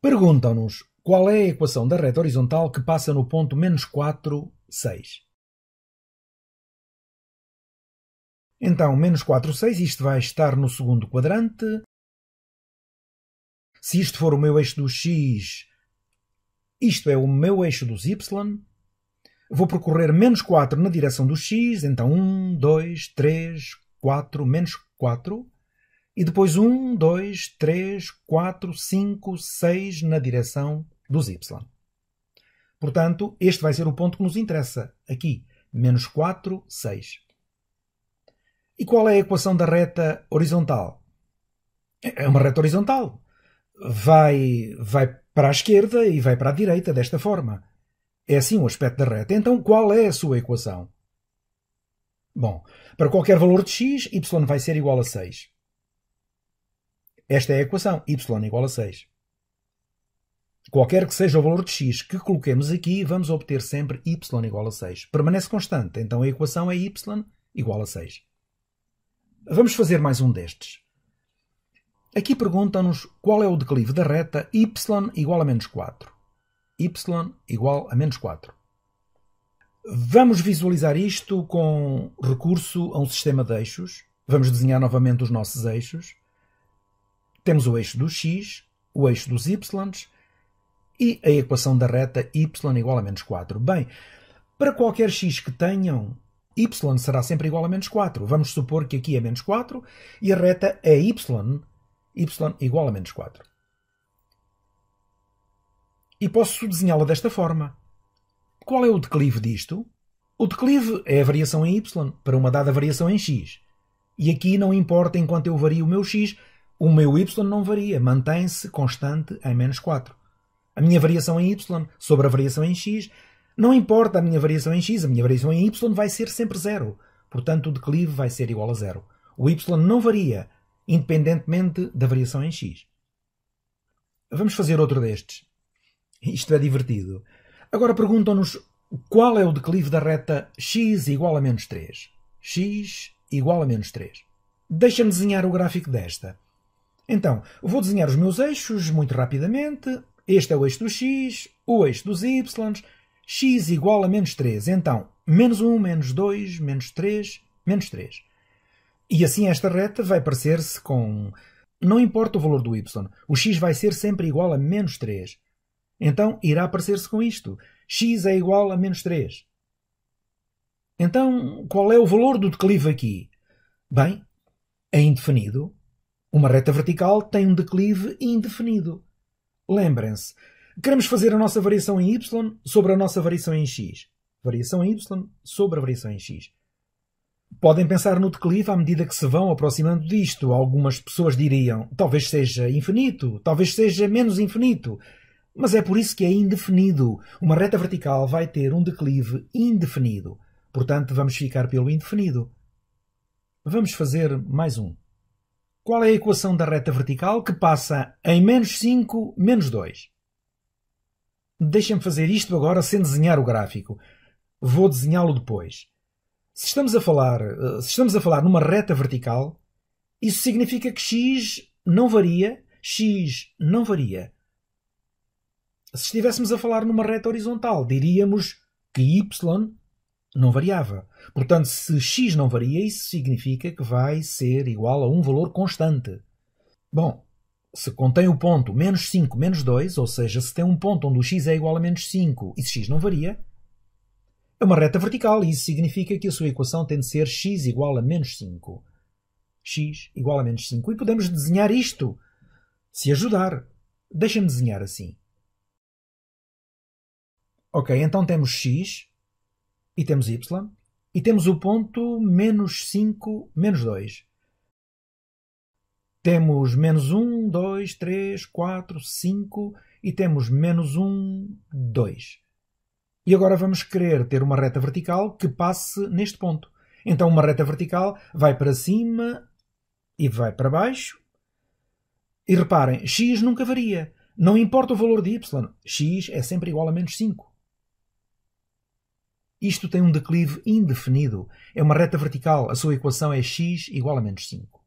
Perguntam-nos qual é a equação da reta horizontal que passa no ponto menos 4, 6. Então, menos 4, 6, isto vai estar no segundo quadrante. Se isto for o meu eixo do x, isto é o meu eixo dos y. Vou percorrer menos 4 na direção do x, então 1, 2, 3, 4, menos 4. E depois 1, 2, 3, 4, 5, 6 na direção dos y. Portanto, este vai ser o ponto que nos interessa. Aqui, menos 4, 6. E qual é a equação da reta horizontal? É uma reta horizontal. Vai, vai para a esquerda e vai para a direita desta forma. É assim o aspecto da reta. Então, qual é a sua equação? Bom, para qualquer valor de x, y vai ser igual a 6. Esta é a equação, y igual a 6. Qualquer que seja o valor de x que coloquemos aqui, vamos obter sempre y igual a 6. Permanece constante, então a equação é y igual a 6. Vamos fazer mais um destes. Aqui perguntam-nos qual é o declive da reta y igual a menos 4. y igual a menos 4. Vamos visualizar isto com recurso a um sistema de eixos. Vamos desenhar novamente os nossos eixos. Temos o eixo dos x, o eixo dos y e a equação da reta y igual a menos 4. Bem, para qualquer x que tenham, y será sempre igual a menos 4. Vamos supor que aqui é menos 4 e a reta é y, y igual a menos 4. E posso desenhá-la desta forma. Qual é o declive disto? O declive é a variação em y para uma dada variação em x. E aqui não importa enquanto eu vario o meu x, o meu y não varia, mantém-se constante em menos 4. A minha variação em y sobre a variação em x, não importa a minha variação em x, a minha variação em y vai ser sempre zero. Portanto, o declive vai ser igual a zero. O y não varia, independentemente da variação em x. Vamos fazer outro destes. Isto é divertido. Agora perguntam-nos qual é o declive da reta x igual a menos 3. x igual a menos 3. Deixa-me desenhar o gráfico desta. Então, vou desenhar os meus eixos muito rapidamente. Este é o eixo do x, o eixo dos y, x igual a menos 3. Então, menos 1, menos 2, menos 3, menos 3. E assim esta reta vai parecer-se com... Não importa o valor do y, o x vai ser sempre igual a menos 3. Então, irá parecer-se com isto. x é igual a menos 3. Então, qual é o valor do declive aqui? Bem, é indefinido, uma reta vertical tem um declive indefinido. Lembrem-se, queremos fazer a nossa variação em y sobre a nossa variação em x. Variação em y sobre a variação em x. Podem pensar no declive à medida que se vão aproximando disto. Algumas pessoas diriam, talvez seja infinito, talvez seja menos infinito. Mas é por isso que é indefinido. Uma reta vertical vai ter um declive indefinido. Portanto, vamos ficar pelo indefinido. Vamos fazer mais um qual é a equação da reta vertical que passa em menos 5 menos 2? Deixem-me fazer isto agora sem desenhar o gráfico. Vou desenhá-lo depois. Se estamos a falar, eh, se estamos a falar numa reta vertical, isso significa que x não varia, x não varia. Se estivéssemos a falar numa reta horizontal, diríamos que y não variava. Portanto, se x não varia, isso significa que vai ser igual a um valor constante. Bom, se contém o ponto menos 5 menos 2, ou seja, se tem um ponto onde o x é igual a menos 5 e se x não varia, é uma reta vertical e isso significa que a sua equação tem de ser x igual a menos 5. x igual a menos 5. E podemos desenhar isto, se ajudar. Deixa-me desenhar assim. Ok, então temos x e temos y, e temos o ponto menos 5, menos 2. Temos menos 1, 2, 3, 4, 5 e temos menos 1, 2. E agora vamos querer ter uma reta vertical que passe neste ponto. Então uma reta vertical vai para cima e vai para baixo. E reparem, x nunca varia. Não importa o valor de y, x é sempre igual a menos 5. Isto tem um declive indefinido. É uma reta vertical. A sua equação é x igual a menos 5.